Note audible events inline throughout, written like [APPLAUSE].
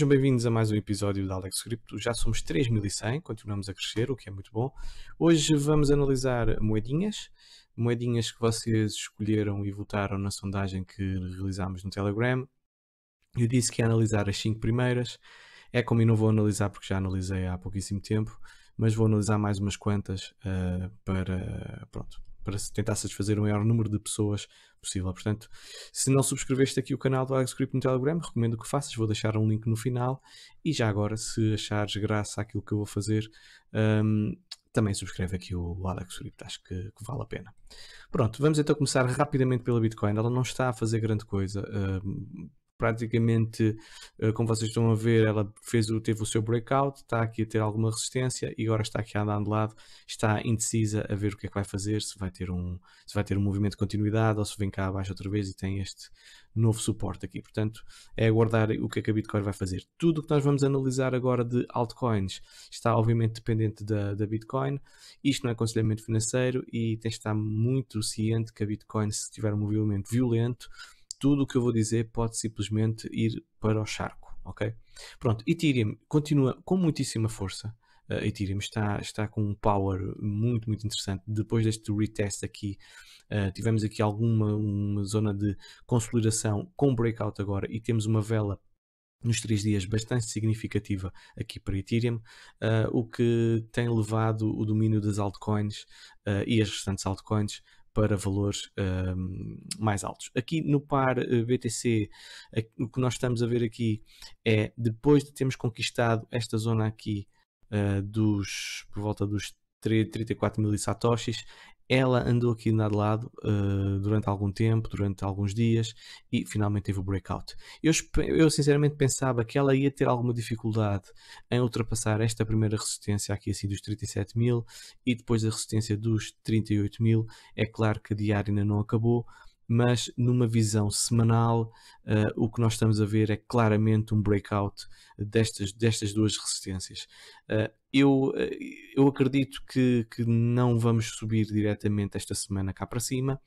Sejam bem-vindos a mais um episódio da Alex Crypto. Já somos 3100, continuamos a crescer, o que é muito bom. Hoje vamos analisar moedinhas, moedinhas que vocês escolheram e votaram na sondagem que realizámos no Telegram. Eu disse que ia analisar as 5 primeiras. É como eu não vou analisar porque já analisei há pouquíssimo tempo, mas vou analisar mais umas quantas uh, para, pronto, para tentar satisfazer o maior número de pessoas possível. Portanto, se não subscreveste aqui o canal do AgroScript no Telegram, recomendo que o faças. Vou deixar um link no final. E já agora, se achares graça àquilo que eu vou fazer, um, também subscreve aqui o AgroScript. Acho que, que, vale a pena. Pronto, vamos então começar rapidamente pela Bitcoin. Ela não está a fazer grande coisa. Um, praticamente, eh, como vocês estão a ver, ela fez o, teve o seu breakout, está aqui a ter alguma resistência e agora está aqui a andar de lado, está indecisa a ver o que é que vai fazer, se vai ter um, se vai ter um movimento de continuidade ou se vem cá abaixo outra vez e tem este novo suporte aqui. Portanto, é aguardar o que é que a Bitcoin vai fazer. Tudo o que nós vamos analisar agora de altcoins está obviamente dependente da, da Bitcoin. Isto não é aconselhamento financeiro e tem de estar muito ciente que a Bitcoin, se tiver um movimento violento, tudo o que eu vou dizer pode simplesmente ir para o charco, ok? Pronto, Ethereum continua com muitíssima força. Uh, Ethereum está, está com um power muito, muito interessante. Depois deste retest aqui, uh, tivemos aqui alguma uma zona de consolidação com breakout agora e temos uma vela nos três dias bastante significativa aqui para Ethereum, uh, o que tem levado o domínio das altcoins uh, e as restantes altcoins para valores hum, mais altos. Aqui no par eh, BTC, o que nós estamos a ver aqui é depois de termos conquistado esta zona aqui uh, dos por volta dos 34 mil satoshis, ela andou aqui de lado uh, durante algum tempo, durante alguns dias e finalmente teve o breakout. Eu, eu, sinceramente pensava que ela ia ter alguma dificuldade em ultrapassar esta primeira resistência aqui assim dos 37 mil e depois a resistência dos 38 mil. É claro que a diária ainda não acabou, mas numa visão semanal, uh, o que nós estamos a ver é claramente um breakout destas, destas duas resistências. Uh, eu, eh, eu acredito que, que não vamos subir diretamente esta semana cá para cima.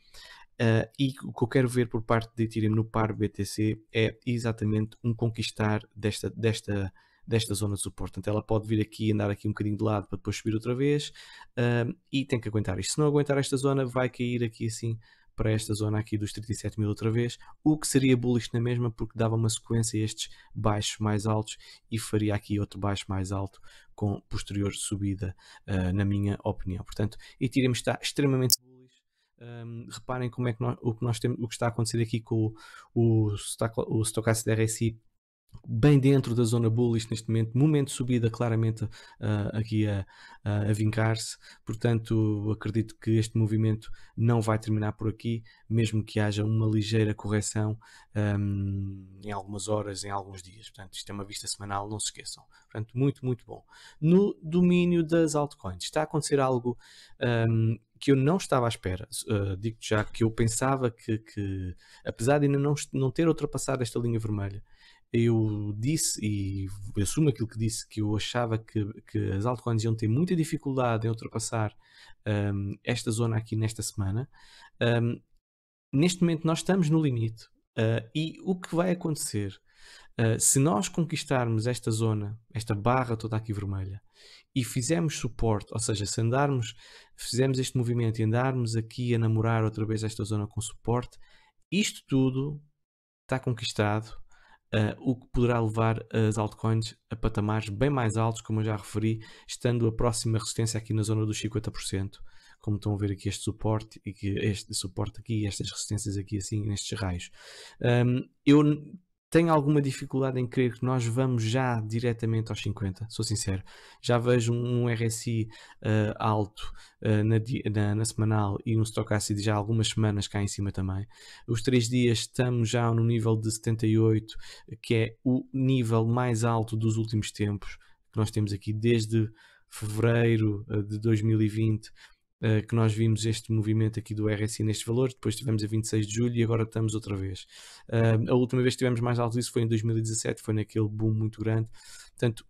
Uh, e o que eu quero ver por parte de Ethereum no par BTC é exatamente um conquistar desta, desta, desta zona de suporte. então ela pode vir aqui andar aqui um bocadinho de lado para depois subir outra vez uh, e tem que aguentar isto. Se não aguentar esta zona, vai cair aqui assim para esta zona aqui dos 37 mil outra vez, o que seria bullish na mesma porque dava uma sequência a estes baixos mais altos e faria aqui outro baixo mais alto com posterior subida, uh, na minha opinião. Portanto, Ethereum está extremamente bullish. Um, reparem como é que nós, o que nós temos, o que está a acontecer aqui com o, o, o Stochastic RSI bem dentro da zona bullish neste momento, momento de subida claramente uh, aqui a, a, vincar-se, portanto acredito que este movimento não vai terminar por aqui, mesmo que haja uma ligeira correção um, em algumas horas, em alguns dias, portanto isto é uma vista semanal, não se esqueçam, portanto muito, muito bom. No domínio das altcoins, está a acontecer algo um, que eu não estava à espera. Uh, ah, digo já que eu pensava que, que, apesar de ainda não, não ter ultrapassado esta linha vermelha, eu disse, e assumo aquilo que disse, que eu achava que, que as altcoins iam ter muita dificuldade em ultrapassar um, esta zona aqui nesta semana. Um, neste momento nós estamos no limite uh, e o que vai acontecer uh, se nós conquistarmos esta zona, esta barra toda aqui vermelha e fizermos suporte, ou seja, se andarmos, fizermos este movimento e andarmos aqui a namorar outra vez esta zona com suporte, isto tudo está conquistado Uh, o que poderá levar as altcoins a patamares bem mais altos, como eu já referi, estando a próxima resistência aqui na zona dos 50%, como estão a ver aqui este suporte e que este suporte aqui, estas resistências aqui assim nestes raios. Um, eu tenho alguma dificuldade em crer que nós vamos já diretamente aos 50, sou sincero. Já vejo um RSI uh, eh, alto uh, na, na, na, semanal e um stochastic já há algumas semanas cá em cima também. Os 3 dias estamos já no nível de 78, que é o nível mais alto dos últimos tempos que nós temos aqui desde fevereiro eh, de 2020, eh, que nós vimos este movimento aqui do RSI nestes valores, depois tivemos a 26 de julho e agora estamos outra vez. Uh, a última vez que tivemos mais alto isso foi em 2017, foi naquele boom muito grande. Portanto,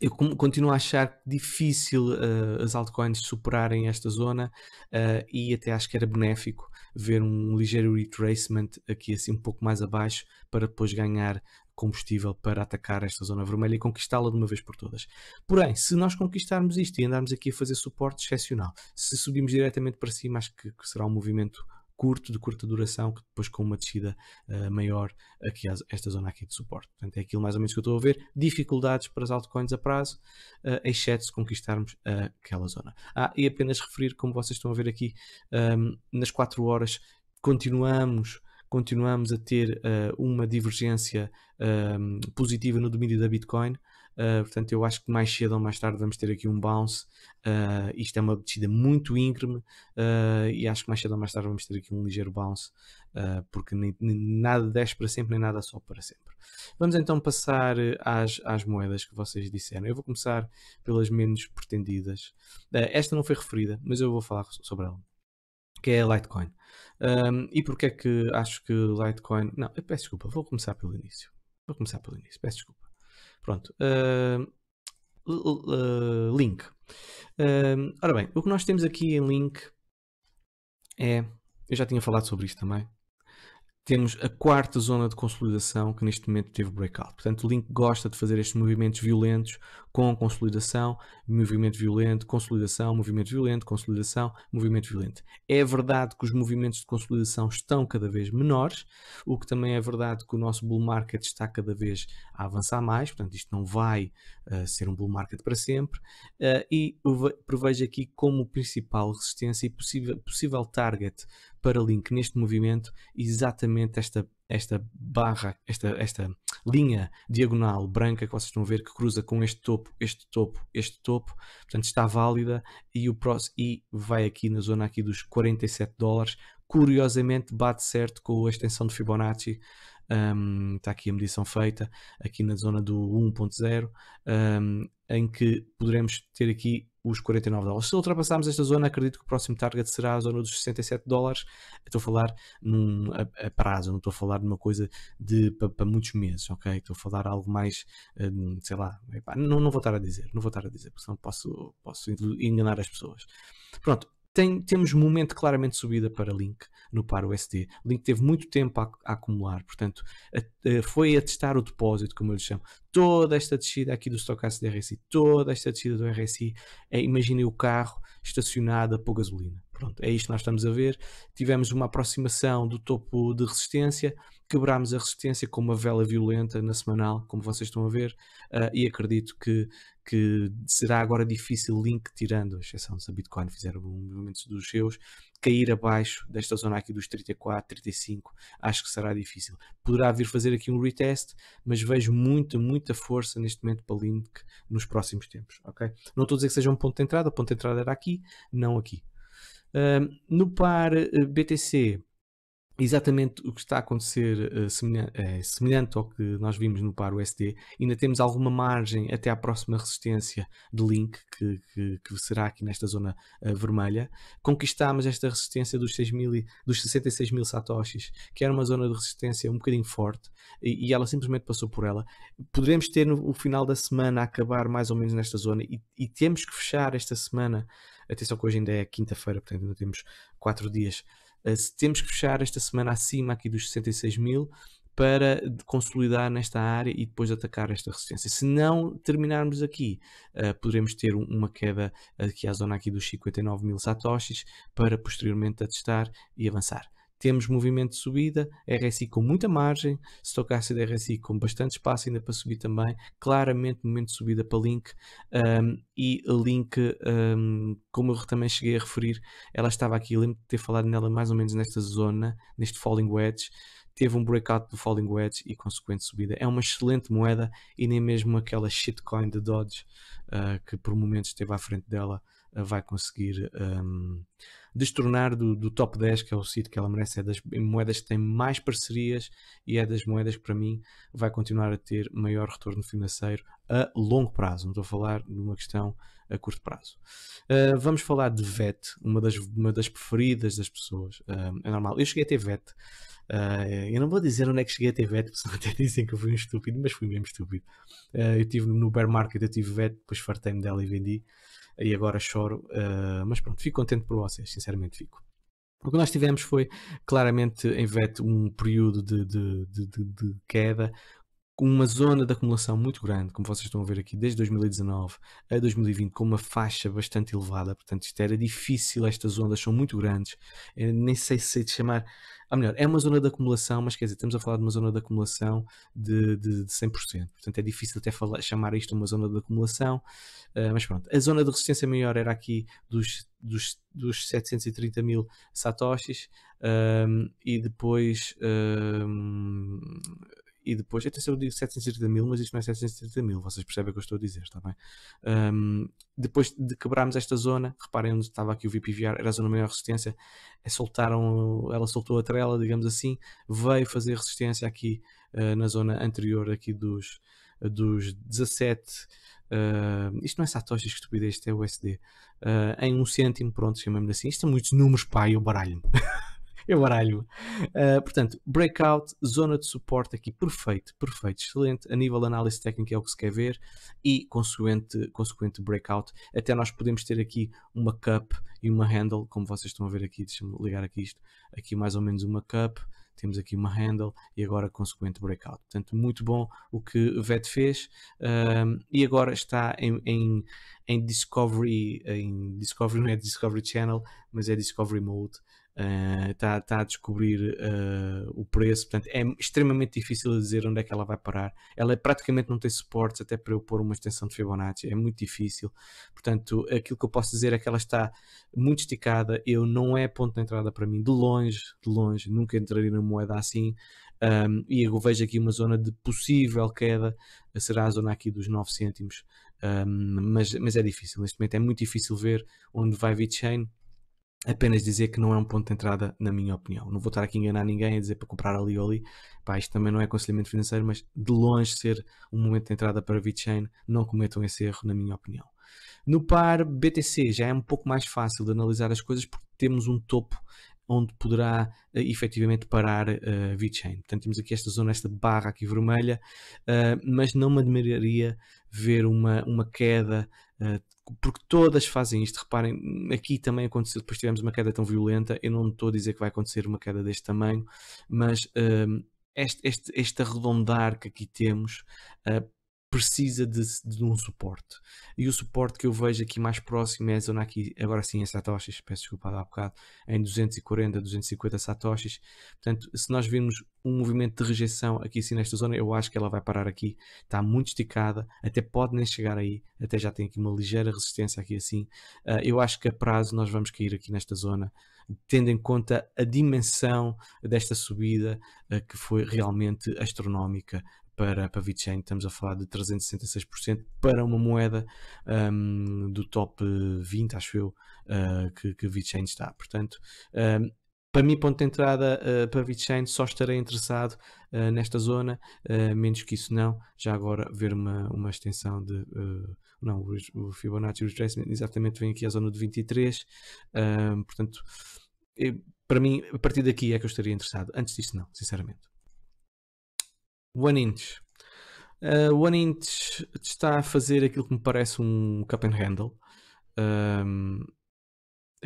eu continuo a achar difícil uh, as altcoins superarem esta zona uh, e até acho que era benéfico ver um ligeiro retracement aqui assim um pouco mais abaixo para depois ganhar combustível para atacar esta zona vermelha e conquistá-la de uma vez por todas. Porém, se nós conquistarmos isto e andarmos aqui a fazer suporte excepcional, se subirmos diretamente para cima, acho que, que será um movimento curto, de curta duração, que depois com uma descida uh, maior aqui esta zona aqui de suporte. Portanto, é aquilo mais ou menos que eu estou a ver. Dificuldades para as altcoins a prazo, uh, exceto se conquistarmos uh, aquela zona. Ah, e apenas referir, como vocês estão a ver aqui, um, ehm, nas 4 horas continuamos continuamos a ter uh, uma divergência ehm, positiva no domínio da Bitcoin. Uh, portanto, eu acho que mais cedo ou mais tarde vamos ter aqui um bounce. Uh, isto é uma descida muito íngreme uh, e acho que mais cedo ou mais tarde vamos ter aqui um ligeiro bounce, porque nem, nem, nada desce para sempre, nem nada só para sempre. Vamos então passar às, às moedas que vocês disseram. Eu vou começar pelas menos pretendidas. esta não foi referida, mas eu vou falar sobre ela que é a Litecoin. Um, e porque é que acho que Litecoin. Não, eu peço desculpa, vou começar pelo início. Vou começar pelo início, peço desculpa. Pronto. Uh, uh, link. Uh, ora bem, o que nós temos aqui em Link é. Eu já tinha falado sobre isto também temos a quarta zona de consolidação que neste momento teve breakout. Portanto, o Link gosta de fazer estes movimentos violentos com consolidação, movimento violento, consolidação, movimento violento, consolidação, movimento violento. É verdade que os movimentos de consolidação estão cada vez menores, o que também é verdade que o nosso bull market está cada vez a avançar mais, portanto, isto não vai uh, ser um bull market para sempre, uh, e prevejo aqui como principal resistência e possível, possível target para link neste movimento exatamente esta, esta barra, esta, esta linha diagonal branca que vocês estão a ver que cruza com este topo, este topo, este topo, portanto está válida e, o próximo, e vai aqui na zona aqui dos 47 dólares, curiosamente bate certo com a extensão de Fibonacci, um, está aqui a medição feita, aqui na zona do 1.0, um, em que poderemos ter aqui os 49 dólares. Se ultrapassarmos esta zona, acredito que o próximo target será a zona dos 67 dólares. Estou a falar num a, a prazo, não estou a falar de uma coisa de para muitos meses, ok? Estou a falar algo mais, um, sei lá, epá, não, não vou estar a dizer, não vou estar a dizer, porque senão posso, posso enganar as pessoas. Pronto, tem, temos momento claramente subida para Link no par USD. Link teve muito tempo a, a acumular, portanto, a, a, foi a testar o depósito, como eu lhe chamo. Toda esta descida aqui do Stochastic do RSI, toda esta descida do RSI, é, imaginem o carro estacionado a pôr gasolina pronto, é isto que nós estamos a ver. Tivemos uma aproximação do topo de resistência, quebrámos a resistência com uma vela violenta na semanal, como vocês estão a ver, uh, e acredito que, que será agora difícil Link, tirando a exceção se a Bitcoin fizer um movimentos dos seus, cair abaixo desta zona aqui dos 34, 35, acho que será difícil. Poderá vir fazer aqui um retest, mas vejo muita, muita força neste momento para Link nos próximos tempos, ok? Não estou a dizer que seja um ponto de entrada, o ponto de entrada era aqui, não aqui, no par eh, BTC, exatamente o que está a acontecer uh, eh, semelhante, uh, semelhante, ao que nós vimos no par USD. Ainda temos alguma margem até à próxima resistência de link, que, que, que será aqui nesta zona uh, vermelha. Conquistámos esta resistência dos, 6 mil dos 66 mil satoshis, que era uma zona de resistência um bocadinho forte, e, e ela simplesmente passou por ela. Poderemos ter no, no final da semana a acabar mais ou menos nesta zona, e, e temos que fechar esta semana. Atenção que hoje ainda é quinta-feira, portanto ainda temos quatro dias eh, se temos que fechar esta semana acima aqui dos 66 mil para consolidar nesta área e depois atacar esta resistência. Se não terminarmos aqui, uh, poderemos ter uma queda aqui à zona aqui dos 59 mil satoshis para posteriormente atestar e avançar. Temos movimento de subida, RSI com muita margem, estocástica de RSI com bastante espaço ainda para subir também, claramente momento de subida para Link um, e Link, um, como eu também cheguei a referir, ela estava aqui, lembro de ter falado nela mais ou menos nesta zona, neste Falling Wedge, teve um breakout do Falling Wedge e consequente subida. É uma excelente moeda e nem mesmo aquela shitcoin de Dodge uh, que por momentos esteve à frente dela vai conseguir um, destornar do, do, top 10, que é o sítio que ela merece. É das moedas que tem mais parcerias e é das moedas que, para mim, vai continuar a ter maior retorno financeiro a longo prazo. Não estou a falar de uma questão a curto prazo. Uh, vamos falar de VET, uma das, uma das preferidas das pessoas. Uh, é normal. Eu cheguei a ter VET. Uh, eu não vou dizer onde é que cheguei a ter VET, porque senão [LAUGHS] até dizem que eu fui um estúpido, mas fui mesmo estúpido. Eh, eu tive no bear market, eu tive VET, depois fartei-me dela e vendi e agora choro. Uh, mas pronto, fico contente por vocês, sinceramente fico. O que nós tivemos foi claramente em VET um período de, de, de, de queda, uma zona de acumulação muito grande, como vocês estão a ver aqui, desde 2019 a 2020, com uma faixa bastante elevada, portanto isto era difícil, estas ondas são muito grandes, Eu nem sei se é de chamar ou ah, melhor, é uma zona de acumulação, mas quer dizer, estamos a falar de uma zona de acumulação de, de, de 100%. Portanto, é difícil até falar, chamar isto uma zona de acumulação. Uh, mas pronto, a zona de resistência maior era aqui dos, dos, dos 730 mil satoshis. Um, ah, e depois. Um, e depois, atenção, eu digo 730 mil, mas isto não é 730 mil, vocês percebem o que eu estou a dizer, está bem? Um, depois de quebrarmos esta zona, reparem onde estava aqui o VPVR, era a zona de maior resistência, é soltaram, ela soltou a trela, digamos assim, veio fazer resistência aqui uh, na zona anterior aqui dos, dos 17. Uh, ah, isto não é Satoshi, que estupidez, isto é USD. Uh, ah, em um cêntimo, pronto, chamamos assim. Isto são muitos números, pai eu baralho-me. [LAUGHS] [LAUGHS] eu baralho. Uh, ah, portanto, breakout, zona de suporte aqui, perfeito, perfeito, excelente. A nível de análise técnica é o que se quer ver e consequente, consequente breakout. Até nós podemos ter aqui uma cup e uma handle, como vocês estão a ver aqui, deixa-me ligar aqui isto. Aqui mais ou menos uma cup, temos aqui uma handle e agora consequente breakout. Portanto, muito bom o que VET fez um, ah, e agora está em, em, em Discovery, em Discovery, [LAUGHS] não é Discovery Channel, mas é Discovery Mode está, eh, uh, tá a descobrir uh, o preço, portanto é extremamente difícil dizer onde é que ela vai parar. Ela é praticamente não tem suportes até para eu pôr uma extensão de Fibonacci, é muito difícil. Portanto, aquilo que eu posso dizer é que ela está muito esticada, eu não é ponto de entrada para mim, de longe, de longe, nunca entraria numa moeda assim. Um, e eu vejo aqui uma zona de possível queda, será a zona aqui dos 9 cêntimos, um, mas, mas é difícil, neste momento é muito difícil ver onde vai Bitchain apenas dizer que não é um ponto de entrada, na minha opinião. Não vou estar aqui a enganar ninguém a dizer para comprar ali ou ali. Pá, isto também não é aconselhamento financeiro, mas de longe ser um momento de entrada para VeChain, não cometam esse erro, na minha opinião. No par BTC já é um pouco mais fácil de analisar as coisas porque temos um topo onde poderá uh, efetivamente parar uh, VeChain. Portanto, temos aqui esta zona, esta barra aqui vermelha, uh, mas não me admiraria ver uma, uma queda eh, porque todas fazem isto. Reparem, aqui também aconteceu, depois tivemos uma queda tão violenta. Eu não estou a dizer que vai acontecer uma queda deste tamanho, mas eh, este, este, este arredondar que aqui temos uh, precisa de, de, um suporte. E o suporte que eu vejo aqui mais próximo é a zona aqui, agora sim, em satoshis, peço desculpa há bocado, em 240, 250 satoshis. Portanto, se nós virmos um movimento de rejeição aqui assim nesta zona, eu acho que ela vai parar aqui. Está muito esticada, até pode nem chegar aí, até já tem aqui uma ligeira resistência aqui assim. Uh, eu acho que a prazo nós vamos cair aqui nesta zona, tendo em conta a dimensão desta subida uh, que foi realmente astronómica para, para VeChain estamos a falar de 366% para uma moeda um, do top 20, eh, acho eu, uh, que, que VeChain está. Portanto, um, para mim, ponto de entrada uh, para VeChain, só estarei interessado uh, nesta zona, uh, menos que isso não. Já agora ver uma, uma extensão de. não, o, Fibonacci Retracement exatamente vem aqui à zona de 23. Hum, portanto, eu, para mim, a partir daqui é que eu estaria interessado. Antes disso, não, sinceramente. One Inch. Uh, One Inch está a fazer aquilo que me parece um cup and handle. Um,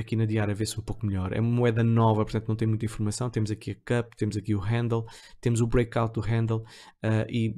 aqui na diária vê-se um pouco melhor. É uma moeda nova, portanto não tem muita informação. Temos aqui a cup, temos aqui o handle, temos o breakout do handle uh, e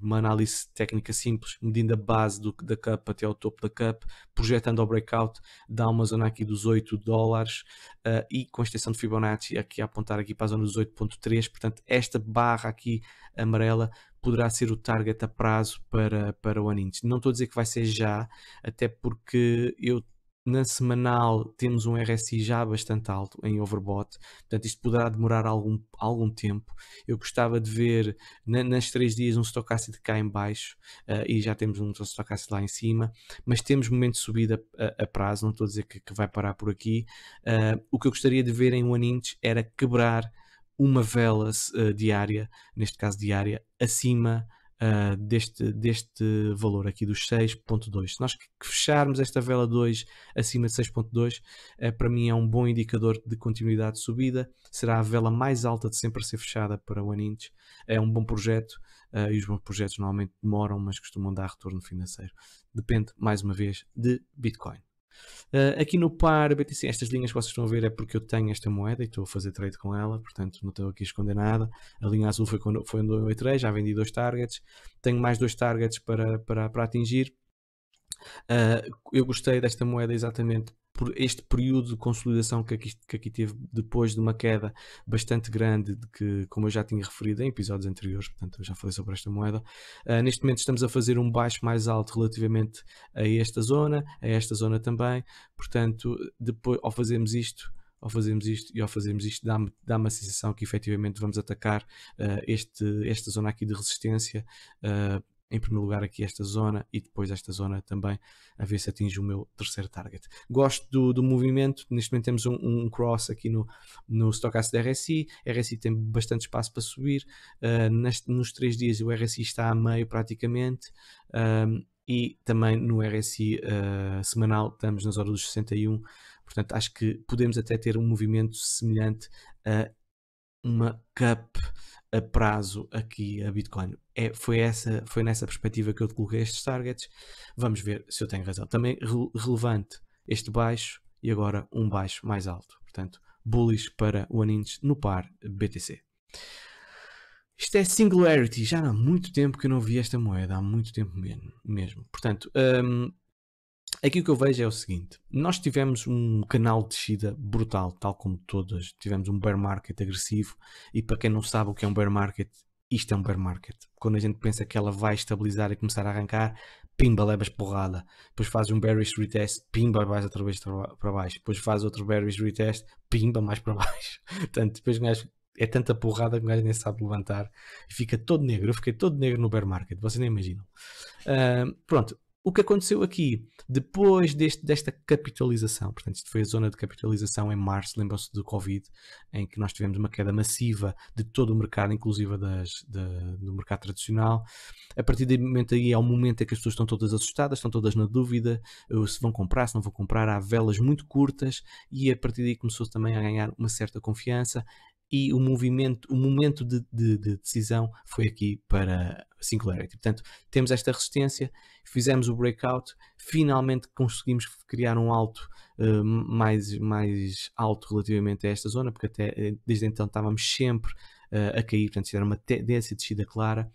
uma análise técnica simples, medindo a base do, da cup até ao topo da cup, projetando ao breakout, dá uma zona aqui dos 8 dólares uh, e com a extensão de Fibonacci aqui a apontar aqui para a zona dos 8.3. Portanto, esta barra aqui amarela poderá ser o target a prazo para, para o Anintes. Não estou a dizer que vai ser já, até porque eu na semanal temos um RSI já bastante alto em overbought, portanto isto poderá demorar algum, algum tempo. Eu gostava de ver na, nas três dias um stochastic cá em baixo uh, e já temos um stochastic lá em cima, mas temos momento de subida a, a prazo, não estou a dizer que, que vai parar por aqui. Uh, o que eu gostaria de ver em one inch era quebrar uma vela uh, diária, neste caso diária, acima uh, deste, deste valor aqui dos 6.2. Se nós fecharmos esta vela 2 acima de 6.2, uh, ah, para mim é um bom indicador de continuidade de subida. Será a vela mais alta de sempre a ser fechada para o Aninch. É um bom projeto uh, e os bons projetos normalmente demoram, mas costumam dar retorno financeiro. Depende, mais uma vez, de Bitcoin. Uh, aqui no par BTC, estas linhas que vocês estão a ver é porque eu tenho esta moeda e estou a fazer trade com ela, portanto não estou aqui a esconder nada. A linha azul foi quando, foi onde eu entrei, já vendi dois targets, tenho mais dois targets para, para, para atingir Uh, eu gostei desta moeda exatamente por este período de consolidação que aqui, que aqui teve depois de uma queda bastante grande, de que, como eu já tinha referido em episódios anteriores, portanto eu já falei sobre esta moeda. Uh, neste momento estamos a fazer um baixo mais alto relativamente a esta zona, a esta zona também, portanto, depois, ao fazermos isto, ao fazermos isto e ao fazermos isto dá-me dá a sensação que efetivamente vamos atacar uh, este, esta zona aqui de resistência uh, em primeiro lugar aqui esta zona e depois esta zona também, a ver se atinge o meu terceiro target. Gosto do, do movimento, neste momento temos um, um cross aqui no, no Stochastic RSI, RSI tem bastante espaço para subir, uh, neste, nos três dias o RSI está a meio praticamente, um, ah, e também no RSI uh, ah, semanal estamos nas horas dos 61, portanto acho que podemos até ter um movimento semelhante a uma cup a prazo aqui a Bitcoin. É, foi, essa, foi nessa perspectiva que eu coloquei estes targets. Vamos ver se eu tenho razão. Também re relevante este baixo e agora um baixo mais alto. Portanto, bullish para o animes no par BTC. Isto é Singularity. Já há muito tempo que eu não vi esta moeda. Há muito tempo mesmo. mesmo. Portanto, um, Aqui o que eu vejo é o seguinte: nós tivemos um canal de descida brutal, tal como todas, tivemos um bear market agressivo, e para quem não sabe o que é um bear market, isto é um bear market. Quando a gente pensa que ela vai estabilizar e começar a arrancar, pimba, levas porrada. Depois faz um bearish retest, pimba, vais outra vez para baixo. Depois faz outro bearish retest, pimba, mais para [LAUGHS] baixo. Portanto, depois gajo, é tanta porrada que o gajo nem sabe levantar. Fica todo negro. Eu fiquei todo negro no bear market, vocês nem imaginam. Uh, pronto, o que aconteceu aqui, depois deste, desta capitalização, portanto, isto foi a zona de capitalização em março, lembram-se do Covid, em que nós tivemos uma queda massiva de todo o mercado, inclusive das, de, do mercado tradicional. A partir do momento aí é o momento em que as pessoas estão todas assustadas, estão todas na dúvida se vão comprar, se não vão comprar. Há velas muito curtas e a partir daí começou também a ganhar uma certa confiança e o movimento, o momento de, de, de decisão foi aqui para Singularity. Portanto, temos esta resistência, fizemos o breakout, finalmente conseguimos criar um alto uh, mais, mais alto relativamente a esta zona, porque até eh, desde então estávamos sempre uh, a cair, portanto, era uma tendência de descida clara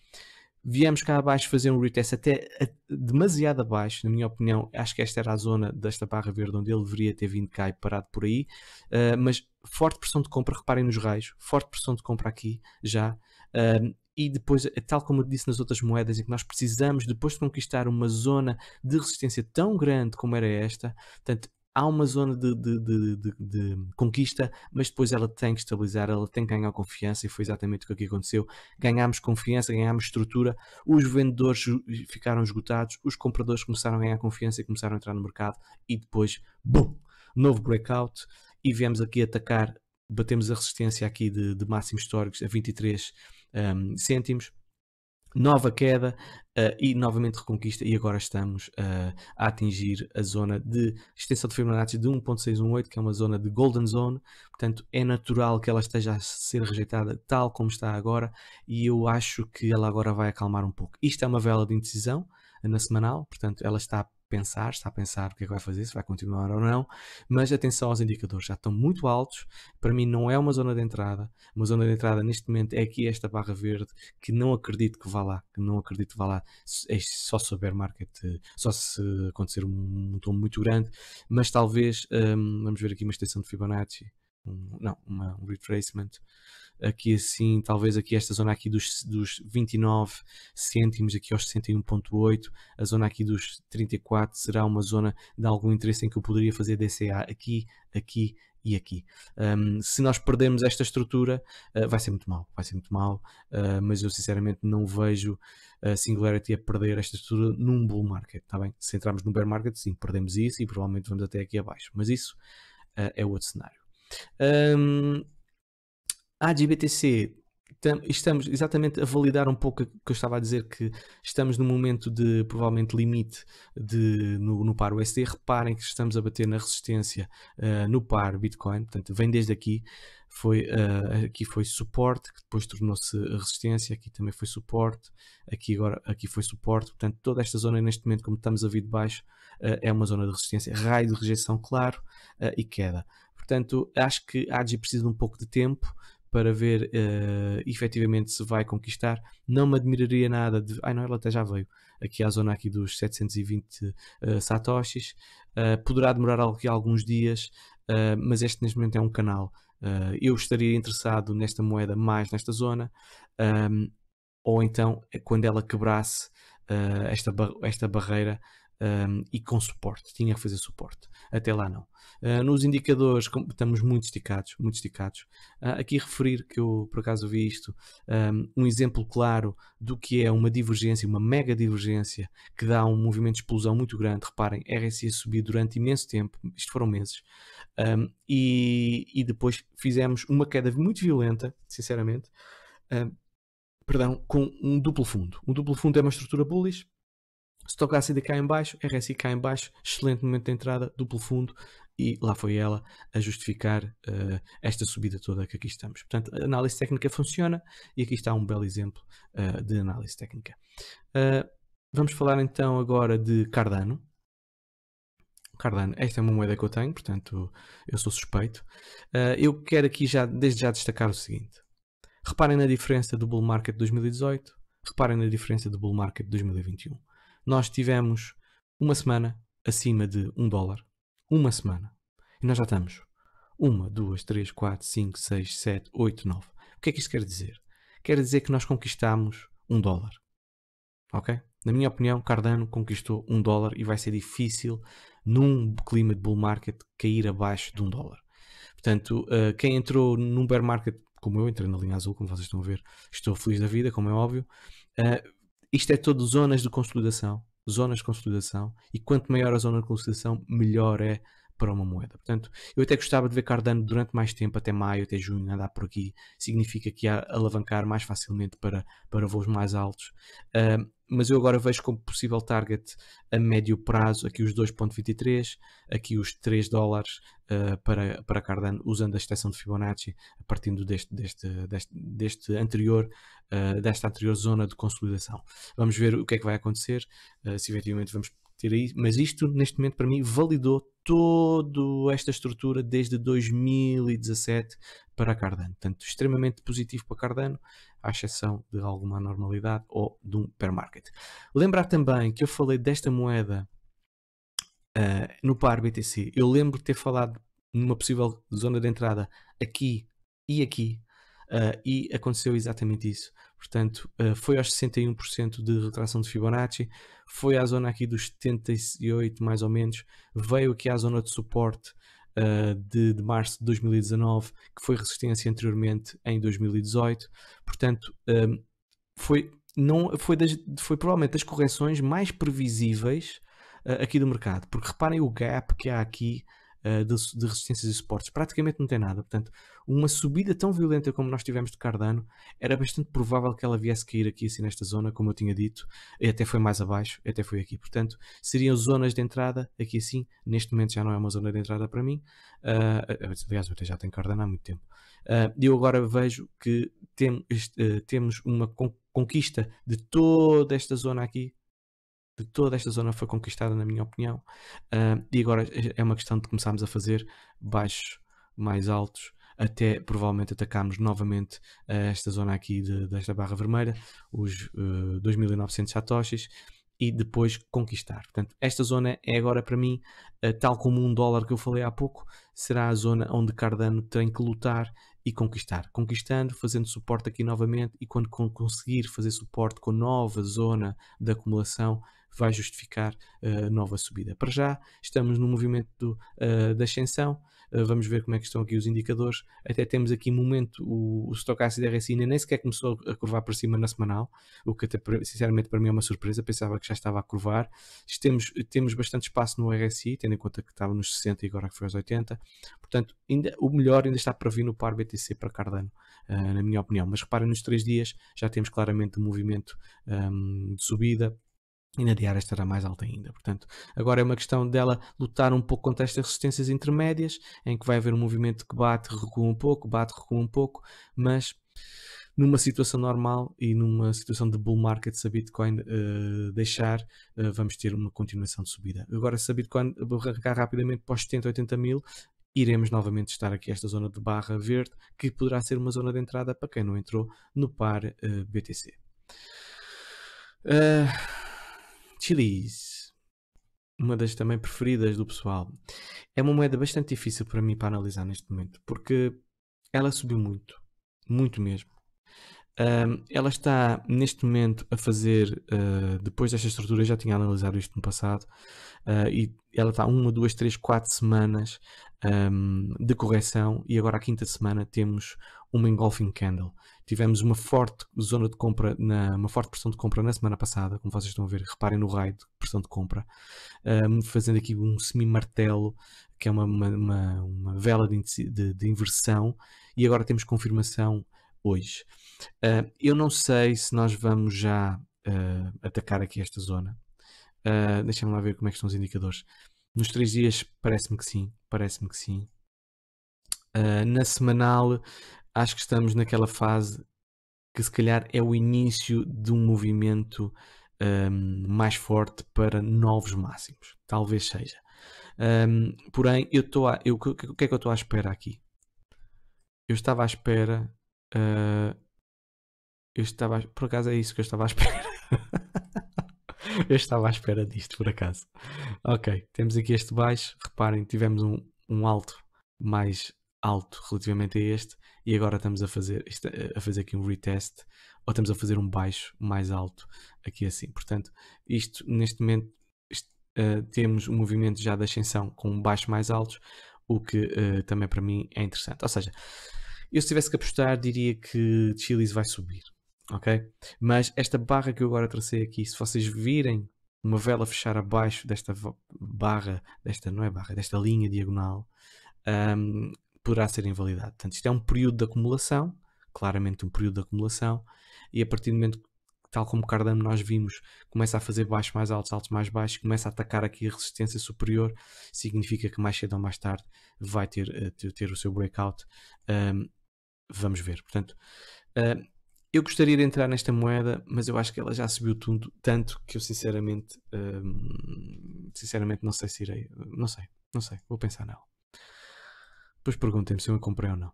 viemos cá abaixo fazer um retest até demasiado abaixo, na minha opinião, acho que esta era a zona desta barra verde onde ele deveria ter vindo cá e parado por aí, uh, mas forte pressão de compra, reparem nos raios, forte pressão de compra aqui já, eh, e depois, eh, tal como eu disse nas outras moedas, em que nós precisamos, depois de conquistar uma zona de resistência tão grande como era esta, portanto, há uma zona de, de, de, de, conquista, mas depois ela tem que estabilizar, ela tem que ganhar confiança, e foi exatamente o que aqui aconteceu. Ganhámos confiança, ganhámos estrutura, os vendedores ficaram esgotados, os compradores começaram a ganhar confiança e começaram a entrar no mercado, e depois, BUM! Novo breakout, e viemos aqui atacar, batemos a resistência aqui de, máximos históricos a 23 um, cêntimos nova queda uh, e novamente reconquista e agora estamos uh, a atingir a zona de extensão de Fibonacci de 1.618 que é uma zona de golden zone portanto é natural que ela esteja a ser rejeitada tal como está agora e eu acho que ela agora vai acalmar um pouco isto é uma vela de indecisão eh, na semanal, portanto ela está pensar, está a pensar o que é que vai fazer, se vai continuar ou não, mas atenção aos indicadores, já estão muito altos, para mim não é uma zona de entrada, uma zona de entrada neste momento é aqui esta barra verde, que não acredito que vá lá, que não acredito que vá lá, é só se houver market, eh, só se acontecer um tom muito grande, mas talvez, hum, vamos ver aqui uma extensão de Fibonacci, um, não, uma, um retracement, aqui assim, talvez aqui esta zona aqui dos, dos 29 cêntimos, aqui aos 61.8, a zona aqui dos 34 será uma zona de algum interesse em que eu poderia fazer DCA aqui, aqui e aqui. Um, se nós perdemos esta estrutura, uh, vai ser muito mal, vai ser muito mal, uh, mas eu sinceramente não vejo a Singularity a perder esta estrutura num bull market, está bem? Se entrarmos no bear market, sim, perdemos isso e provavelmente vamos até aqui abaixo, mas isso uh, é outro cenário. Um, a ah, ADBTC, estamos exatamente a validar um pouco o que eu estava a dizer, que estamos num momento de provavelmente limite de, no, no par USD. Reparem que estamos a bater na resistência uh, no par Bitcoin, portanto, vem desde aqui. Foi, uh, aqui foi suporte, que depois tornou-se resistência, aqui também foi suporte, aqui agora aqui foi suporte, portanto toda esta zona neste momento, como estamos a vir de baixo, uh, é uma zona de resistência, raio de rejeição claro e queda. Portanto, acho que a AG precisa de um pouco de tempo, para ver uh, efetivamente se vai conquistar. Não me admiraria nada de. Ai não, ela até já veio aqui à zona aqui dos 720 uh, eh, satoshis. Uh, poderá demorar aqui alguns dias, uh, mas este neste momento é um canal. eu estaria interessado nesta moeda mais nesta zona, um, ou então quando ela quebrasse esta, bar esta barreira um, e com suporte, tinha que fazer suporte, até lá não. Uh, nos indicadores estamos muito esticados, muito esticados. Uh, aqui referir que eu por acaso vi isto, um, um, exemplo claro do que é uma divergência, uma mega divergência que dá um movimento de explosão muito grande. Reparem, RSI subiu durante imenso tempo, isto foram meses, um, e, e, depois fizemos uma queda muito violenta, sinceramente, perdão, com um duplo fundo. Um duplo fundo é uma estrutura bullish Stock ácida cá em baixo, RSI cá em baixo, excelente momento de entrada, duplo fundo e lá foi ela a justificar uh, esta subida toda que aqui estamos. Portanto, a análise técnica funciona e aqui está um belo exemplo uh, de análise técnica. Uh, vamos falar então agora de Cardano. Cardano, esta é uma moeda que eu tenho, portanto eu sou suspeito. eu quero aqui já, desde já destacar o seguinte. Reparem na diferença do bull market de 2018, reparem na diferença do bull market de 2021 nós tivemos uma semana acima de um dólar. Uma semana. E nós já estamos. Uma, duas, três, quatro, cinco, seis, sete, oito, nove. O que é que isto quer dizer? Quer dizer que nós conquistamos um dólar. Ok? Na minha opinião, Cardano conquistou um dólar e vai ser difícil, num clima de bull market, cair abaixo de um dólar. Portanto, eh, quem entrou num bear market, como eu entrei na linha azul, como vocês estão a ver, estou feliz da vida, como é óbvio. Eh, isto é todo zonas de consolidação. Zonas de consolidação. E quanto maior a zona de consolidação, melhor é para uma moeda. Portanto, eu até gostava de ver Cardano durante mais tempo, até maio, até junho, andar por aqui. Significa que há alavancar mais facilmente para, para voos mais altos. Uh, mas eu agora vejo como possível target a médio prazo aqui os 2.23, aqui os 3 dólares uh, para, para Cardano, usando a extensão de Fibonacci, partindo deste, deste, deste, deste anterior, uh, desta anterior zona de consolidação. Vamos ver o que é que vai acontecer, uh, se efetivamente vamos Tirei, mas isto, neste momento, para mim, validou toda esta estrutura desde 2017 para Cardano. Portanto, extremamente positivo para Cardano, à exceção de alguma anormalidade ou de um pair market. Lembrar também que eu falei desta moeda uh, no par BTC. Eu lembro de ter falado numa possível zona de entrada aqui e aqui, uh, e aconteceu exatamente isso. Portanto, eh, foi aos 61% de retração de Fibonacci, foi à zona aqui dos 78 mais ou menos, veio aqui à zona de suporte eh, de, de março de 2019, que foi resistência anteriormente em 2018. Portanto, eh, foi, não, foi, das, foi provavelmente das correções mais previsíveis aqui do mercado, porque reparem o gap que há aqui de, de resistências e suportes, praticamente não tem nada. Portanto, uma subida tão violenta como nós tivemos de Cardano, era bastante provável que ela viesse cair aqui, assim, nesta zona, como eu tinha dito, e até foi mais abaixo, até foi aqui. Portanto, seriam zonas de entrada, aqui assim, neste momento já não é uma zona de entrada para mim. Uh, aliás, eu até já tenho Cardano há muito tempo. Uh, eu agora vejo que tem, uh, temos uma con conquista de toda esta zona aqui, de toda esta zona foi conquistada, na minha opinião. Uh, e agora é, é uma questão de começarmos a fazer baixos mais altos até provavelmente atacarmos novamente eh, esta zona aqui de, desta barra vermelha, os uh, eh, 2.900 satoshis, e depois conquistar. Portanto, esta zona é agora para mim, eh, tal como um dólar que eu falei há pouco, será a zona onde Cardano tem que lutar e conquistar. Conquistando, fazendo suporte aqui novamente e quando conseguir fazer suporte com nova zona de acumulação, vai justificar a uh, nova subida. Para já, estamos no movimento do, uh, da ascensão, eh, vamos ver como é que estão aqui os indicadores. Até temos aqui momento o, o Stochastic RSI ainda nem sequer começou a curvar para cima na semanal, o que até, sinceramente para mim é uma surpresa, pensava que já estava a curvar. Temos, temos bastante espaço no RSI, tendo em conta que estava nos 60 e agora que foi aos 80. Portanto, ainda, o melhor ainda está para vir no par BTC para Cardano, uh, na minha opinião. Mas reparem, nos três dias já temos claramente um movimento um, ehm, de subida e na diária estará mais alta ainda. Portanto, agora é uma questão dela lutar um pouco contra estas resistências intermédias, em que vai haver um movimento que bate, recua um pouco, bate, recua um pouco, mas numa situação normal e numa situação de bull market, se a Bitcoin uh, deixar, uh, vamos ter uma continuação de subida. Agora, se a Bitcoin arrancar rapidamente para os 70, 80 mil, iremos novamente estar aqui esta zona de barra verde, que poderá ser uma zona de entrada para quem não entrou no par uh, eh, BTC chilies. Uma das também preferidas do pessoal. É uma moeda bastante difícil para mim para analisar neste momento, porque ela subiu muito, muito mesmo. ela está neste momento a fazer, uh, depois desta estrutura, eu já tinha analisado isto no passado, uh, e ela está uma, duas, três, quatro semanas um, de correção, e agora a quinta semana temos uma engulfing candle. Tivemos uma forte zona de compra, na, uma forte pressão de compra na semana passada, como vocês estão a ver, reparem no raio de pressão de compra, um, fazendo aqui um semi-martelo, que é uma, uma, uma vela de, de, de, inversão, e agora temos confirmação hoje. Uh, eu não sei se nós vamos já uh, atacar aqui esta zona. Uh, me lá ver como é que estão os indicadores. Nos três dias parece-me que sim, parece-me que sim. Uh, na semanal acho que estamos naquela fase que se calhar é o início de um movimento um, mais forte para novos máximos. Talvez seja. Um, porém, eu estou eu, o que, que é que eu estou à espera aqui? Eu estava à espera. Uh, eu estava. Por acaso é isso que eu estava à [LAUGHS] espera. eu estava à espera disto, por acaso. Ok, temos aqui este baixo. Reparem, tivemos um, um alto mais alto relativamente a este e agora estamos a fazer, eh, a fazer aqui um retest ou estamos a fazer um baixo mais alto aqui assim. Portanto, isto neste momento isto, uh, temos um movimento já da ascensão com um baixo mais altos, o que uh, também para mim é interessante. Ou seja, eu se tivesse que apostar diria que Chilis vai subir, ok? Mas esta barra que eu agora tracei aqui, se vocês virem uma vela fechar abaixo desta barra, desta não é barra, desta linha diagonal, um, poderá ser invalidado. Portanto, isto é um período de acumulação, claramente um período de acumulação, e a partir do momento que, tal como Cardano nós vimos, começa a fazer baixos mais altos, altos mais baixos, começa a atacar aqui a resistência superior, significa que mais cedo ou mais tarde vai ter, eh, ter o seu breakout. Um, vamos ver. Portanto, eu gostaria de entrar nesta moeda, mas eu acho que ela já subiu tudo, tanto que eu sinceramente, sinceramente não sei se irei, não sei, não sei, vou pensar nela. Depois perguntem-me se eu comprei ou não.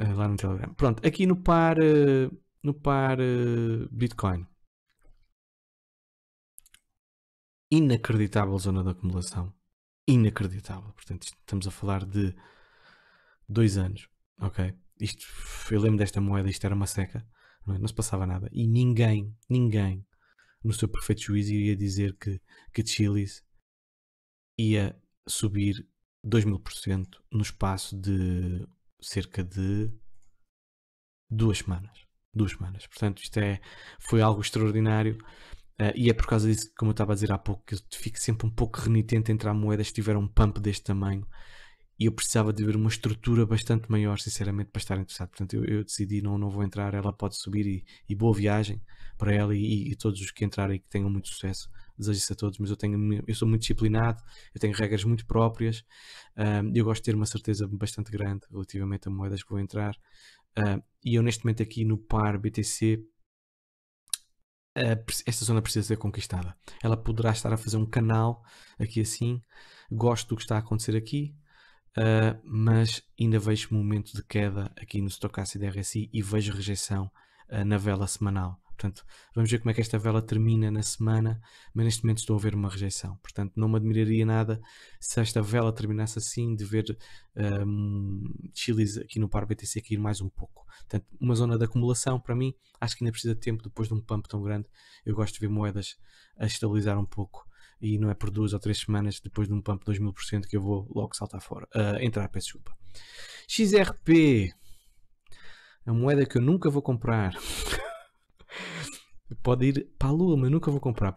Ah, lá no Telegram. Pronto, aqui no par, ah, no par ah, Bitcoin. Inacreditável zona de acumulação. Inacreditável. Portanto, estamos a falar de dois anos. Ok? Isto, eu lembro desta moeda, isto era uma seca. Não, é? não se passava nada. E ninguém, ninguém, no seu perfeito juízo, iria dizer que, que Chilis ia subir 2 mil por cento no espaço de cerca de duas semanas. Duas semanas. Portanto, isto é, foi algo extraordinário. Uh, e é por causa disso, como eu estava a dizer há pouco, que eu fico sempre um pouco renitente entre a moedas que tiveram um pump deste tamanho. E eu precisava de ver uma estrutura bastante maior, sinceramente, para estar interessado. Portanto, eu, eu decidi, não, não vou entrar, ela pode subir e, e boa viagem para ela e, e, todos os que entrarem que tenham muito sucesso desejo isso a todos, mas eu, tenho, eu sou muito disciplinado, eu tenho regras muito próprias um, ah, eu gosto de ter uma certeza bastante grande relativamente a moedas que vou entrar. Um, ah, e eu, neste momento, aqui no par BTC, ah, esta zona precisa ser conquistada. Ela poderá estar a fazer um canal aqui assim. Gosto do que está a acontecer aqui, uh, mas ainda vejo momento de queda aqui no Stochastic RSI e vejo rejeição uh, na vela semanal. Portanto, vamos ver como é que esta vela termina na semana, mas neste momento estou a ver uma rejeição. Portanto, não me admiraria nada se esta vela terminasse assim, de ver um, Chilis aqui no par BTC cair mais um pouco. Portanto, uma zona de acumulação, para mim, acho que ainda precisa de tempo depois de um pump tão grande. Eu gosto de ver moedas a estabilizar um pouco e não é por duas ou três semanas depois de um pump de 2000% que eu vou logo saltar fora, uh, entrar, peço desculpa. XRP, a moeda que eu nunca vou comprar. [LAUGHS] pode ir para a Lua, mas nunca vou comprar.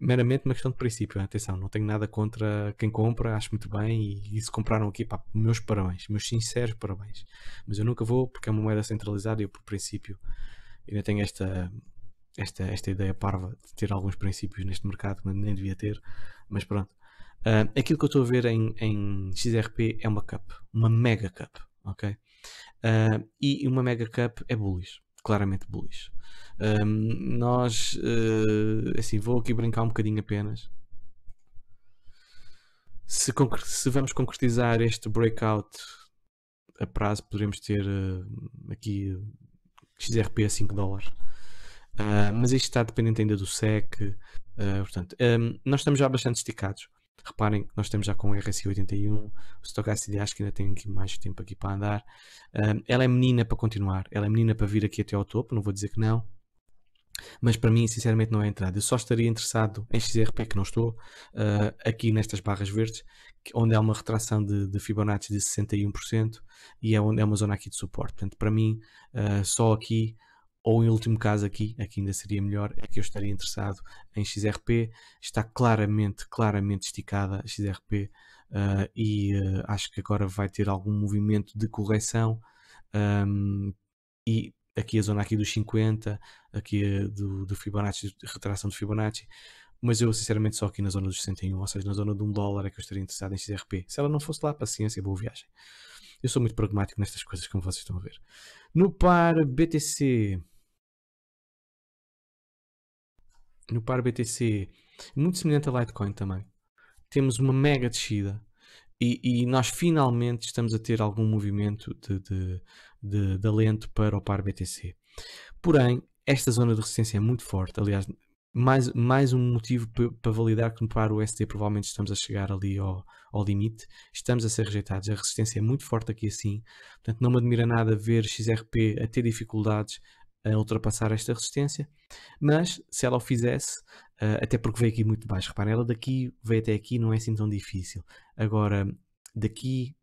Meramente uma questão de princípio, atenção, não tenho nada contra quem compra, acho muito bem e, e se compraram aqui, pá, meus parabéns, meus sinceros parabéns. Mas eu nunca vou porque é uma moeda centralizada e eu, por princípio, ainda tenho esta, esta, esta ideia parva de ter alguns princípios neste mercado, mas nem devia ter, mas pronto. Uh, aquilo que eu estou a ver em, em XRP é uma cup, uma mega cup, ok? Uh, e uma mega cup é bullish claramente bullish. Um, nós, uh, assim, vou aqui brincar um bocadinho apenas. Se, se, vamos concretizar este breakout a prazo, poderemos ter uh, aqui XRP a 5 dólares. Ah, mas isto está dependente ainda do SEC. Eh, portanto, um, nós estamos já bastante esticados. Reparem que nós estamos já com o RSI 81, o Stochastic acho que ainda tem aqui mais tempo aqui para andar. Um, ela é menina para continuar, ela é menina para vir aqui até ao topo, não vou dizer que não. Mas para mim, sinceramente, não é entrada. Eu só estaria interessado em XRP, que não estou, uh, aqui nestas barras verdes, onde há uma retração de, de, Fibonacci de 61% e é, onde, é uma zona aqui de suporte. Portanto, para mim, uh, só aqui ou em último caso aqui, aqui ainda seria melhor, é que eu estaria interessado em XRP, está claramente, claramente esticada a XRP uh, ah, e uh, acho que agora vai ter algum movimento de correção um, e aqui a zona aqui dos 50, aqui ah, do, do Fibonacci, retração do Fibonacci, mas eu sinceramente só aqui na zona dos 61, ou seja, na zona de 1 dólar é que eu estaria interessado em XRP. Se ela não fosse lá, paciência, boa viagem. Eu sou muito pragmático nestas coisas, como vocês estão a ver. No par BTC, no par BTC, muito semelhante a Litecoin também, temos uma mega descida. E, e, nós finalmente estamos a ter algum movimento de, de, de, de alento para o par BTC. Porém, esta zona de resistência é muito forte. Aliás, mais, mais um motivo para validar que no par USD provavelmente estamos a chegar ali ao, ao limite. Estamos a ser rejeitados. A resistência é muito forte aqui assim. Portanto, não me admira nada ver XRP a ter dificuldades a ultrapassar esta resistência, mas se ela o fizesse, uh, até porque veio aqui muito baixo, reparem, ela daqui veio até aqui não é assim tão difícil. Agora, daqui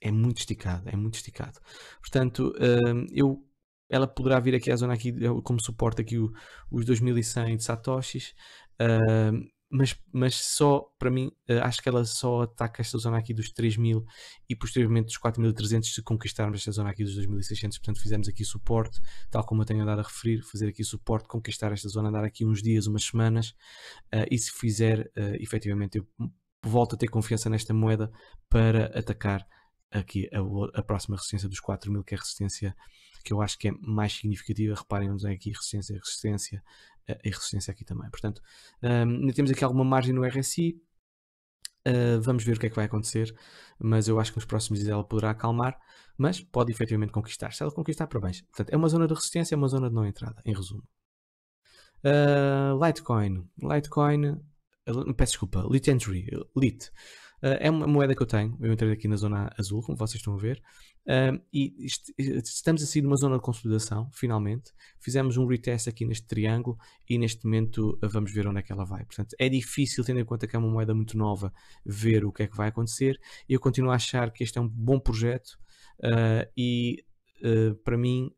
é muito esticado, é muito esticado. Portanto, uh, eu, ela poderá vir aqui à zona aqui, como suporte aqui o, os 2100 de satoshis, uh, mas, mas só, para mim, eh, acho que ela só ataca esta zona aqui dos 3.000 e posteriormente dos 4.300 se conquistarmos esta zona aqui dos 2.600. Portanto, fizemos aqui suporte, tal como eu tenho andado a referir, fazer aqui suporte, conquistar esta zona, andar aqui uns dias, umas semanas uh, e se fizer, uh, efetivamente, eu volto a ter confiança nesta moeda para atacar aqui a, a próxima resistência dos 4.000, que é a resistência que eu acho que é mais significativa. Reparem onde é aqui resistência, resistência, e resistência aqui também. Portanto, hum, ainda temos aqui alguma margem no RSI. Ah, vamos ver o que é que vai acontecer, mas eu acho que nos próximos dias ela poderá acalmar, mas pode efetivamente conquistar. Se ela conquistar, parabéns. Portanto, é uma zona de resistência, é uma zona de não entrada, em resumo. Ah, Litecoin. Litecoin, ah, peço desculpa, Lit Entry, Lit. é uma moeda que eu tenho, eu entrei aqui na zona azul, como vocês estão a ver. Um, e est eh, estamos assim numa zona de consolidação, finalmente. Fizemos um retest aqui neste triângulo e neste momento eh, vamos ver onde é que ela vai. Portanto, é difícil, tendo em conta que é uma moeda muito nova, ver o que é que vai acontecer. Eu continuo a achar que este é um bom projeto uh, e uh, para mim,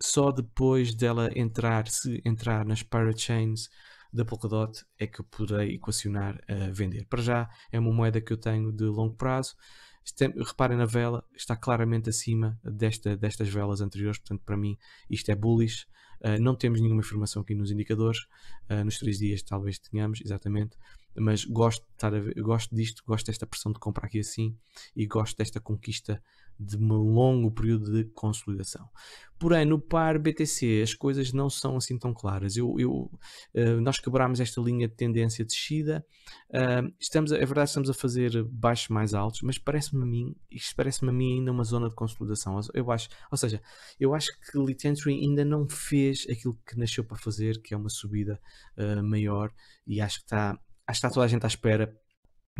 só depois dela entrar, se entrar nas parachains da Polkadot, é que eu poderei equacionar a uh, vender. Para já, é uma moeda que eu tenho de longo prazo. Tem, é, reparem na vela, está claramente acima desta, destas velas anteriores, portanto, para mim, isto é bullish. Uh, não temos nenhuma informação aqui nos indicadores, uh, nos três dias talvez tenhamos, exatamente, mas gosto, de estar a gosto disto, gosto desta pressão de compra aqui assim e gosto desta conquista de um longo período de consolidação. Porém, no par BTC as coisas não são assim tão claras. Eu, eu eh, nós quebrámos esta linha de tendência descida. estamos, é verdade, estamos a fazer baixos mais altos, mas parece-me a mim, isto parece-me a mim ainda uma zona de consolidação. Eu acho, ou seja, eu acho que Litentry ainda não fez aquilo que nasceu para fazer, que é uma subida eh, maior, e acho que está, acho que está toda a gente à espera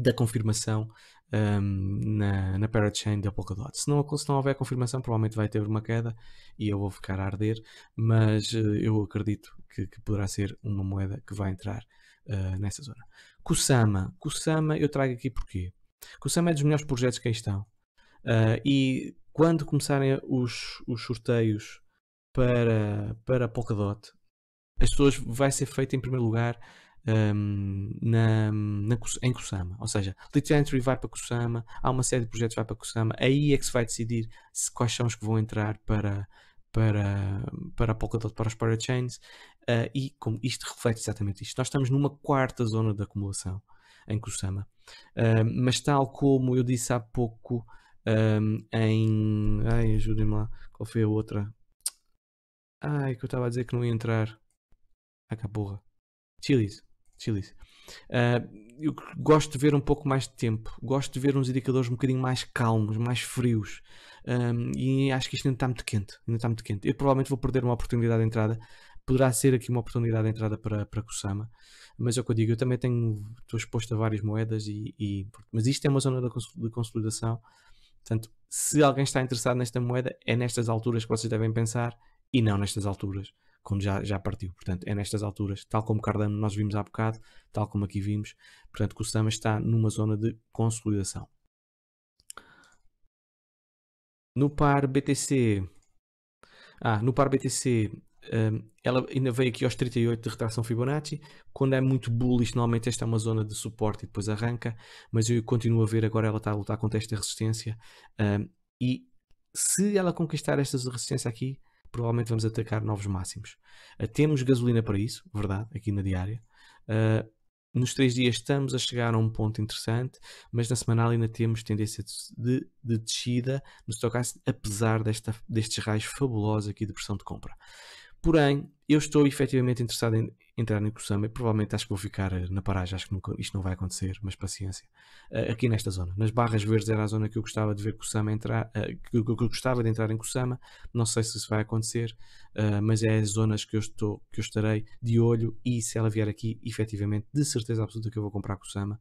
da confirmação um, na, na parachain da Polkadot. Se não, se não houver confirmação, provavelmente vai ter uma queda e eu vou ficar a arder, mas uh, eu acredito que, que, poderá ser uma moeda que vai entrar uh, nessa zona. Kusama. Kusama eu trago aqui porquê? Kusama é dos melhores projetos que aí estão. Uh, e quando começarem os, os sorteios para, para Polkadot, as pessoas vai ser feito em primeiro lugar um, na, na, em Kusama. Ou seja, Litentry vai para Kusama, há uma série de projetos que vai para Kusama, aí é que se vai decidir se, quais são os que vão entrar para, para, para a Polkadot, para os parachains, uh, ah, e como isto reflete exatamente isto. Nós estamos numa quarta zona de acumulação em Kusama. Uh, ah, mas tal como eu disse há pouco um, em... Ai, ajudem-me lá. Qual foi a outra? Ai, que eu estava a dizer que não ia entrar. Ah, Chilis. Silício. Uh, ah, eu gosto de ver um pouco mais de tempo, gosto de ver uns indicadores um bocadinho mais calmos, mais frios. Ah, e acho que isto ainda está muito quente. Ainda está muito quente. Eu provavelmente vou perder uma oportunidade de entrada. Poderá ser aqui uma oportunidade de entrada para, para Kusama, mas é o que eu digo, eu também tenho, estou exposto a várias moedas, e, e mas isto é uma zona de consolidação. Portanto, se alguém está interessado nesta moeda, é nestas alturas que vocês devem pensar e não nestas alturas quando já, já partiu. Portanto, é nestas alturas, tal como Cardano nós vimos há bocado, tal como aqui vimos, portanto, que o Sama está numa zona de consolidação. No par BTC, ah, no par BTC, hum, ela ainda veio aqui aos 38 de retração Fibonacci. Quando é muito bullish, normalmente esta é uma zona de suporte e depois arranca, mas eu continuo a ver agora ela está a lutar contra esta resistência. Hum, e se ela conquistar esta resistência aqui, provavelmente vamos atacar novos máximos. Ah, temos gasolina para isso, verdade, aqui na diária. Uh, nos três dias estamos a chegar a um ponto interessante, mas na semanal ainda temos tendência de, de descida no Stochastic, apesar desta, destes raios fabulosos aqui de pressão de compra. Porém, eu estou efetivamente interessado em entrar no Kusama e provavelmente acho que vou ficar eh, na paragem, acho que nunca, isto não vai acontecer, mas paciência. Uh, aqui nesta zona, nas Barras Verdes era a zona que eu gostava de ver Kusama entrar, uh, que, que, eu gostava de entrar em Kusama, não sei se isso vai acontecer, uh, mas é as zonas que eu, estou, que eu estarei de olho e se ela vier aqui, efetivamente, de certeza absoluta que eu vou comprar Kusama,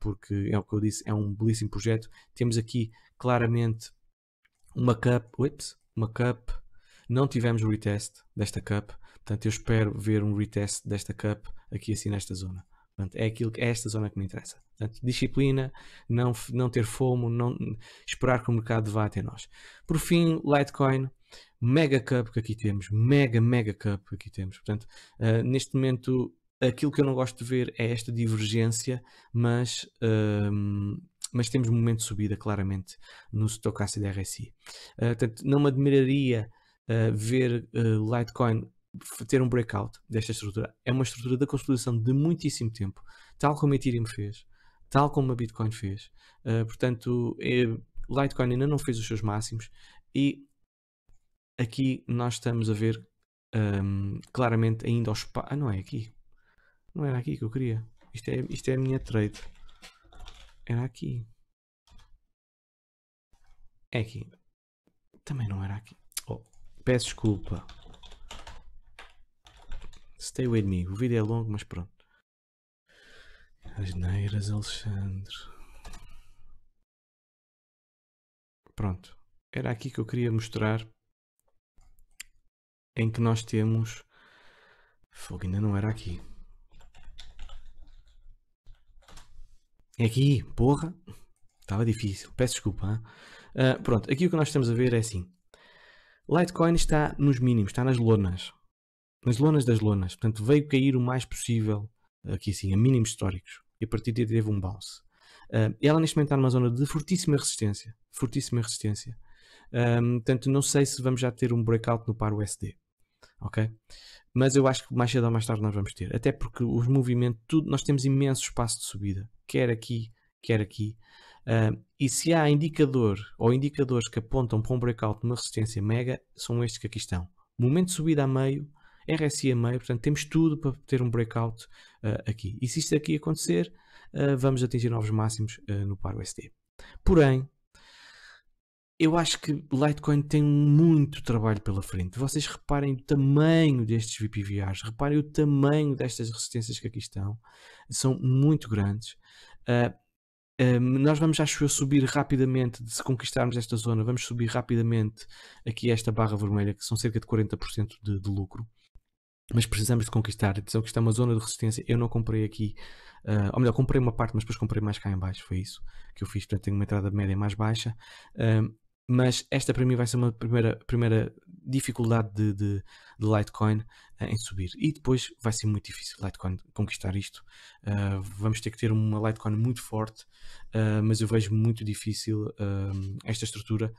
porque é o que eu disse, é um belíssimo projeto. Temos aqui claramente uma cup, ups, uma cup não tivemos retest desta Cup, portanto eu espero ver um retest desta Cup aqui assim nesta zona. Portanto, é, aquilo, é esta zona que me interessa. Portanto, disciplina, não, não ter fomo, não, esperar que o mercado vá até nós. Por fim, Litecoin, mega cup que aqui temos, mega, mega cup que aqui temos. Portanto, uh, neste momento, aquilo que eu não gosto de ver é esta divergência, mas, ehm, mas temos um momento de subida, claramente, no Stochastic RSI. Uh, eh, portanto, não me admiraria eh, ver uh, Litecoin ter um breakout desta estrutura. É uma estrutura da consolidação de muitíssimo tempo, tal como a Ethereum fez, tal como a Bitcoin fez. Uh, portanto, é, Litecoin ainda não fez os seus máximos e aqui nós estamos a ver um, ehm, claramente ainda aos Ah, não é aqui. Não era aqui que eu queria. Isto é, isto é a minha trade. Era aqui. É aqui. Também não era aqui peço desculpa. Stay with me. O vídeo é longo, mas pronto. As neiras, Alexandre. Pronto. Era aqui que eu queria mostrar em que nós temos. Fogo, ainda não era aqui. É aqui, porra. Estava difícil. Peço desculpa. Uh, pronto, aqui o que nós estamos a ver é assim. Litecoin está nos mínimos, está nas lonas. Nas lonas das lonas. Portanto, veio cair o mais possível, aqui assim, a mínimos históricos. E a partir daí teve um bounce. Uh, ela neste momento está numa zona de fortíssima resistência. Fortíssima resistência. Um, ah, portanto, não sei se vamos já ter um breakout no par USD. Ok? Mas eu acho que mais cedo ou mais tarde nós vamos ter. Até porque os movimentos, tudo, nós temos imenso espaço de subida. Quer aqui, quer aqui. Uh, e se há indicador ou indicadores que apontam para um breakout de uma resistência mega, são estes que aqui estão. Momento de subida a meio, RSI a meio, portanto temos tudo para ter um breakout uh, aqui. E se isto aqui acontecer, uh, vamos atingir novos máximos ah, no par USD. Porém, eu acho que Litecoin tem muito trabalho pela frente. Vocês reparem o tamanho destes VPVRs, reparem o tamanho destas resistências que aqui estão. São muito grandes. Uh, um, nós vamos, acho eu, subir rapidamente, se conquistarmos esta zona, vamos subir rapidamente aqui esta barra vermelha, que são cerca de 40% de, de lucro. Mas precisamos de conquistar. Atenção que isto é uma zona de resistência. Eu não comprei aqui, uh, ou melhor, comprei uma parte, mas depois comprei mais cá em baixo. Foi isso que eu fiz. Portanto, tenho uma entrada média mais baixa mas esta para mim vai ser uma primeira, primeira dificuldade de, de, de Litecoin uh, em subir. E depois vai ser muito difícil Litecoin conquistar isto. Uh, vamos ter que ter uma Litecoin muito forte, uh, mas eu vejo muito difícil esta estrutura.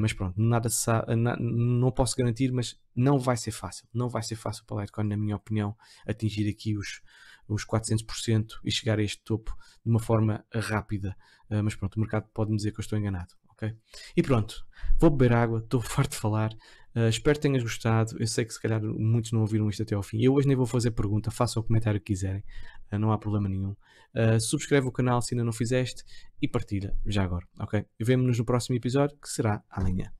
mas pronto, nada na, não posso garantir, mas não vai ser fácil. Não vai ser fácil para a Litecoin, na minha opinião, atingir aqui os, os 400% e chegar a este topo de uma forma rápida. mas pronto, o mercado pode-me dizer que eu estou enganado ok? E pronto, vou beber água, estou farto de falar. Uh, espero que tenhas gostado. Eu sei que se calhar muitos não ouviram isto até ao fim. Eu hoje nem vou fazer pergunta, façam o comentário que quiserem, uh, não há problema nenhum. Uh, subscreve o canal se ainda não fizeste e partilha já agora, ok? Vemo-nos no próximo episódio que será amanhã.